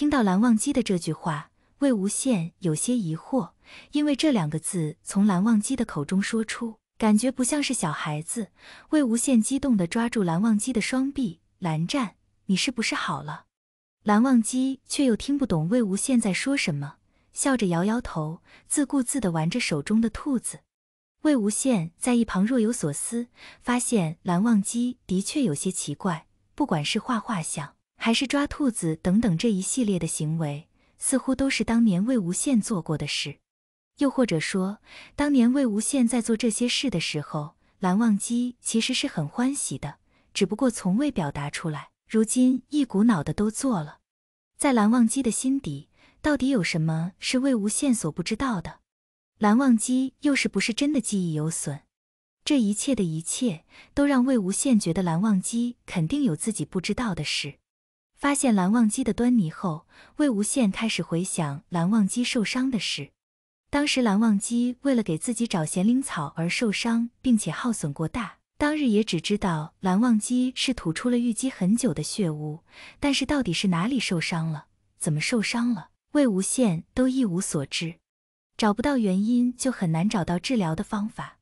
听到蓝忘机的这句话，魏无羡有些疑惑，因为这两个字从蓝忘机的口中说出，感觉不像是小孩子。魏无羡激动地抓住蓝忘机的双臂：“蓝湛，你是不是好了？”蓝忘机却又听不懂魏无羡在说什么，笑着摇摇头，自顾自地玩着手中的兔子。魏无羡在一旁若有所思，发现蓝忘机的确有些奇怪，不管是画画像。还是抓兔子等等这一系列的行为，似乎都是当年魏无羡做过的事，又或者说，当年魏无羡在做这些事的时候，蓝忘机其实是很欢喜的，只不过从未表达出来。如今一股脑的都做了，在蓝忘机的心底，到底有什么是魏无羡所不知道的？蓝忘机又是不是真的记忆有损？这一切的一切，都让魏无羡觉得蓝忘机肯定有自己不知道的事。发现蓝忘机的端倪后，魏无羡开始回想蓝忘机受伤的事。当时蓝忘机为了给自己找咸灵草而受伤，并且耗损过大。当日也只知道蓝忘机是吐出了淤积很久的血污，但是到底是哪里受伤了，怎么受伤了，魏无羡都一无所知。找不到原因，就很难找到治疗的方法。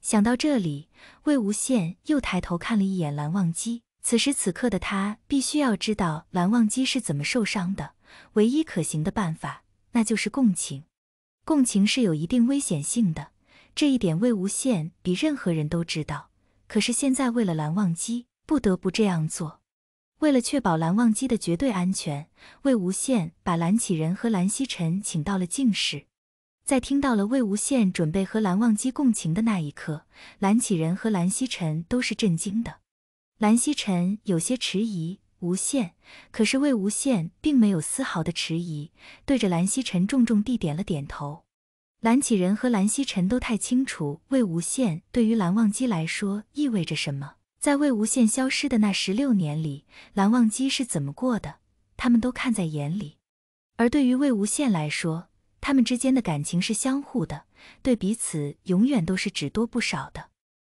想到这里，魏无羡又抬头看了一眼蓝忘机。此时此刻的他必须要知道蓝忘机是怎么受伤的，唯一可行的办法那就是共情。共情是有一定危险性的，这一点魏无羡比任何人都知道。可是现在为了蓝忘机，不得不这样做。为了确保蓝忘机的绝对安全，魏无羡把蓝启仁和蓝曦臣请到了静室。在听到了魏无羡准备和蓝忘机共情的那一刻，蓝启仁和蓝曦臣都是震惊的。蓝曦臣有些迟疑，无限。可是魏无羡并没有丝毫的迟疑，对着蓝曦臣重重地点了点头。蓝启仁和蓝曦臣都太清楚魏无羡对于蓝忘机来说意味着什么。在魏无羡消失的那十六年里，蓝忘机是怎么过的，他们都看在眼里。而对于魏无羡来说，他们之间的感情是相互的，对彼此永远都是只多不少的。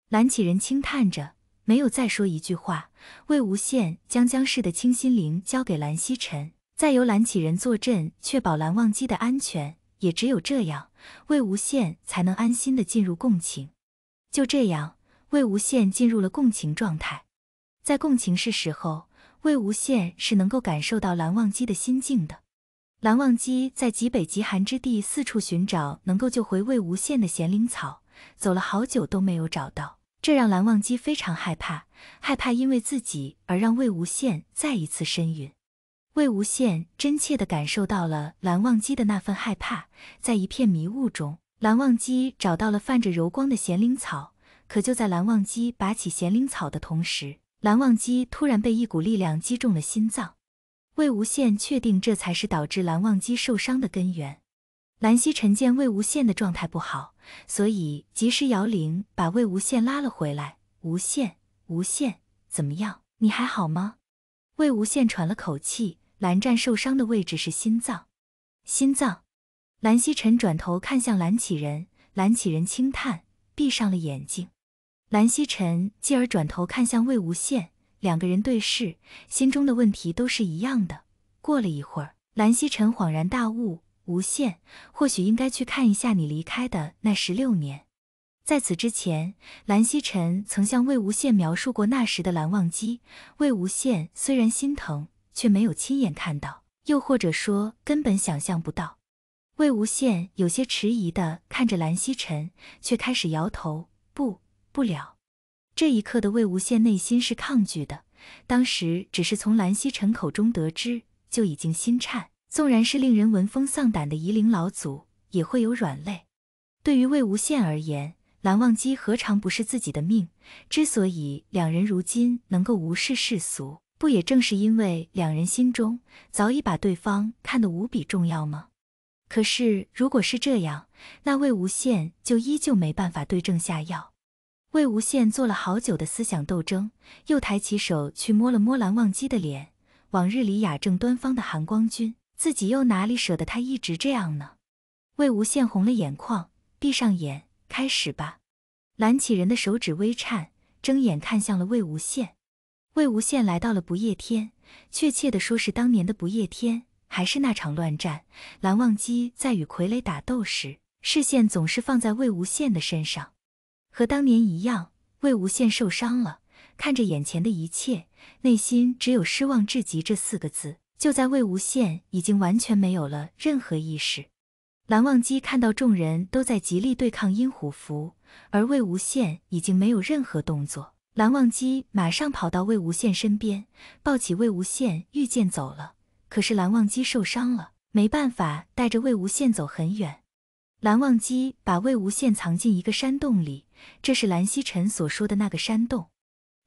蓝启仁轻叹着。没有再说一句话，魏无羡将江氏的清心铃交给蓝曦臣，再由蓝启仁坐镇，确保蓝忘机的安全。也只有这样，魏无羡才能安心的进入共情。就这样，魏无羡进入了共情状态。在共情时，候魏无羡是能够感受到蓝忘机的心境的。蓝忘机在极北极寒之地四处寻找能够救回魏无羡的玄灵草，走了好久都没有找到。这让蓝忘机非常害怕，害怕因为自己而让魏无羡再一次身陨。魏无羡真切的感受到了蓝忘机的那份害怕。在一片迷雾中，蓝忘机找到了泛着柔光的咸灵草。可就在蓝忘机拔起咸灵草的同时，蓝忘机突然被一股力量击中了心脏。魏无羡确定，这才是导致蓝忘机受伤的根源。蓝曦臣见魏无羡的状态不好，所以及时摇铃把魏无羡拉了回来。无羡，无羡，怎么样？你还好吗？魏无羡喘了口气。蓝湛受伤的位置是心脏，心脏。蓝曦臣转头看向蓝启仁，蓝启仁轻叹，闭上了眼睛。蓝曦臣继而转头看向魏无羡，两个人对视，心中的问题都是一样的。过了一会儿，蓝曦臣恍然大悟。无限或许应该去看一下你离开的那十六年，在此之前，蓝曦臣曾向魏无羡描述过那时的蓝忘机。魏无羡虽然心疼，却没有亲眼看到，又或者说根本想象不到。魏无羡有些迟疑的看着蓝曦臣，却开始摇头：“不，不了。”这一刻的魏无羡内心是抗拒的，当时只是从蓝曦臣口中得知，就已经心颤。纵然是令人闻风丧胆的夷陵老祖，也会有软肋。对于魏无羡而言，蓝忘机何尝不是自己的命？之所以两人如今能够无视世俗，不也正是因为两人心中早已把对方看得无比重要吗？可是如果是这样，那魏无羡就依旧没办法对症下药。魏无羡做了好久的思想斗争，又抬起手去摸了摸蓝忘机的脸，往日里雅正端方的含光君。自己又哪里舍得他一直这样呢？魏无羡红了眼眶，闭上眼，开始吧。蓝启人的手指微颤，睁眼看向了魏无羡。魏无羡来到了不夜天，确切的说是当年的不夜天。还是那场乱战，蓝忘机在与傀儡打斗时，视线总是放在魏无羡的身上，和当年一样。魏无羡受伤了，看着眼前的一切，内心只有失望至极这四个字。就在魏无羡已经完全没有了任何意识，蓝忘机看到众人都在极力对抗阴虎符，而魏无羡已经没有任何动作，蓝忘机马上跑到魏无羡身边，抱起魏无羡御剑走了。可是蓝忘机受伤了，没办法带着魏无羡走很远。蓝忘机把魏无羡藏进一个山洞里，这是蓝曦臣所说的那个山洞。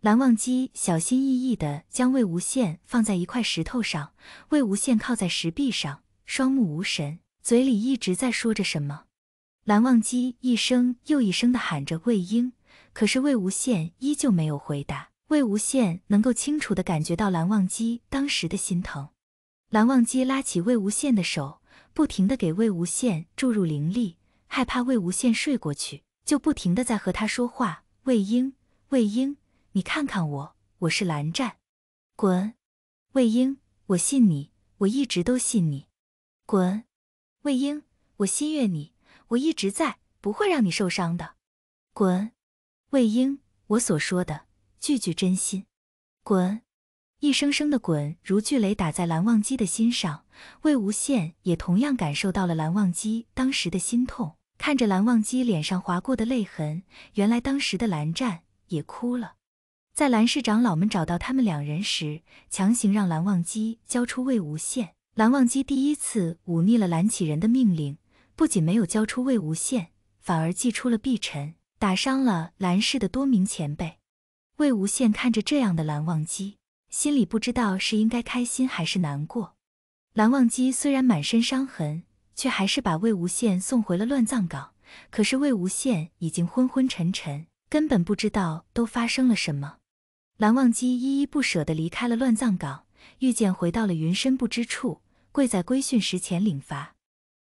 蓝忘机小心翼翼地将魏无羡放在一块石头上，魏无羡靠在石壁上，双目无神，嘴里一直在说着什么。蓝忘机一声又一声地喊着魏婴，可是魏无羡依旧没有回答。魏无羡能够清楚地感觉到蓝忘机当时的心疼。蓝忘机拉起魏无羡的手，不停地给魏无羡注入灵力，害怕魏无羡睡过去，就不停地在和他说话：“魏婴，魏婴。”你看看我，我是蓝湛。滚，魏婴，我信你，我一直都信你。滚，魏婴，我心悦你，我一直在，不会让你受伤的。滚，魏婴，我所说的句句真心。滚，一声声的滚，如巨雷打在蓝忘机的心上。魏无羡也同样感受到了蓝忘机当时的心痛，看着蓝忘机脸上划过的泪痕，原来当时的蓝湛也哭了。在蓝氏长老们找到他们两人时，强行让蓝忘机交出魏无羡。蓝忘机第一次忤逆了蓝启人的命令，不仅没有交出魏无羡，反而祭出了碧晨，打伤了蓝氏的多名前辈。魏无羡看着这样的蓝忘机，心里不知道是应该开心还是难过。蓝忘机虽然满身伤痕，却还是把魏无羡送回了乱葬岗。可是魏无羡已经昏昏沉沉，根本不知道都发生了什么。蓝忘机依依不舍地离开了乱葬岗，遇见回到了云深不知处，跪在归训石前领罚。